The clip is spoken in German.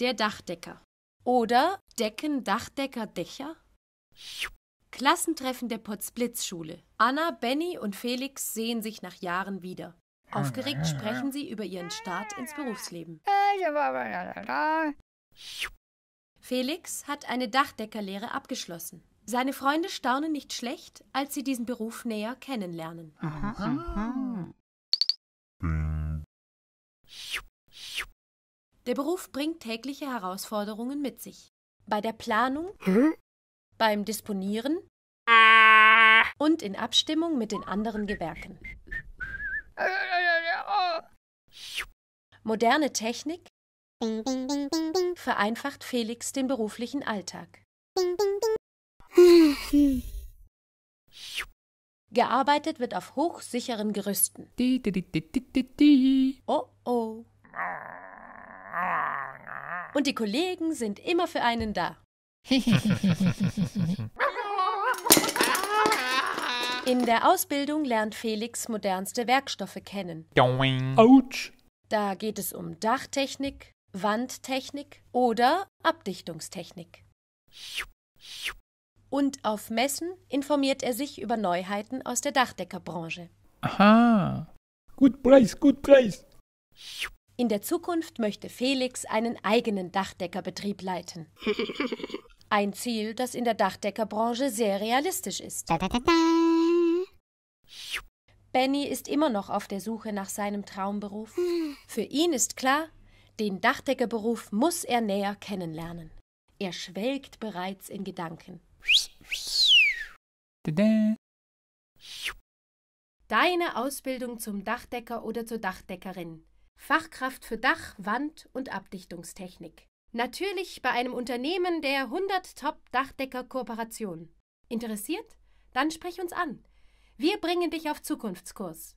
der Dachdecker oder Decken Dachdecker Dächer. Klassentreffen der potsblitz Anna, Benny und Felix sehen sich nach Jahren wieder. Aufgeregt sprechen sie über ihren Start ins Berufsleben. Felix hat eine Dachdeckerlehre abgeschlossen. Seine Freunde staunen nicht schlecht, als sie diesen Beruf näher kennenlernen. Aha, aha. Mhm. Hm. Der Beruf bringt tägliche Herausforderungen mit sich. Bei der Planung, hm? beim Disponieren ah. und in Abstimmung mit den anderen Gewerken. Moderne Technik vereinfacht Felix den beruflichen Alltag. Gearbeitet wird auf hochsicheren Gerüsten. Oh oh. Und die Kollegen sind immer für einen da. In der Ausbildung lernt Felix modernste Werkstoffe kennen. Autsch. Da geht es um Dachtechnik, Wandtechnik oder Abdichtungstechnik. Und auf Messen informiert er sich über Neuheiten aus der Dachdeckerbranche. Aha. Gut Preis, gut Preis. In der Zukunft möchte Felix einen eigenen Dachdeckerbetrieb leiten. Ein Ziel, das in der Dachdeckerbranche sehr realistisch ist. Da, Benny ist immer noch auf der Suche nach seinem Traumberuf. Hm. Für ihn ist klar, den Dachdeckerberuf muss er näher kennenlernen. Er schwelgt bereits in Gedanken. Deine Ausbildung zum Dachdecker oder zur Dachdeckerin Fachkraft für Dach-, Wand- und Abdichtungstechnik. Natürlich bei einem Unternehmen der 100 Top-Dachdecker-Kooperation. Interessiert? Dann sprich uns an. Wir bringen dich auf Zukunftskurs.